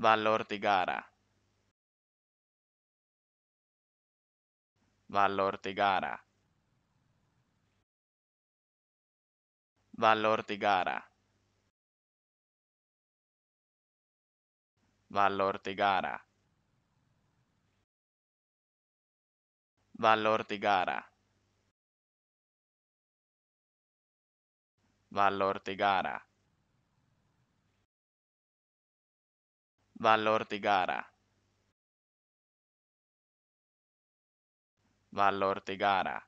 Valor di gara Valor di gara Valor di gara Valor di gara Valor di gara Valor di gara Valor di gara Valor di gara